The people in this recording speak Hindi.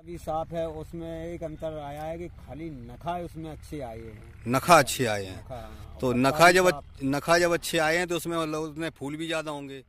अभी साफ है उसमें एक अंतर आया है कि खाली नखा उसमें अच्छे आए हैं नखा अच्छे आए हैं हाँ, तो नखा जब नखा जब अच्छे आए हैं तो उसमें मतलब उसमें फूल भी ज्यादा होंगे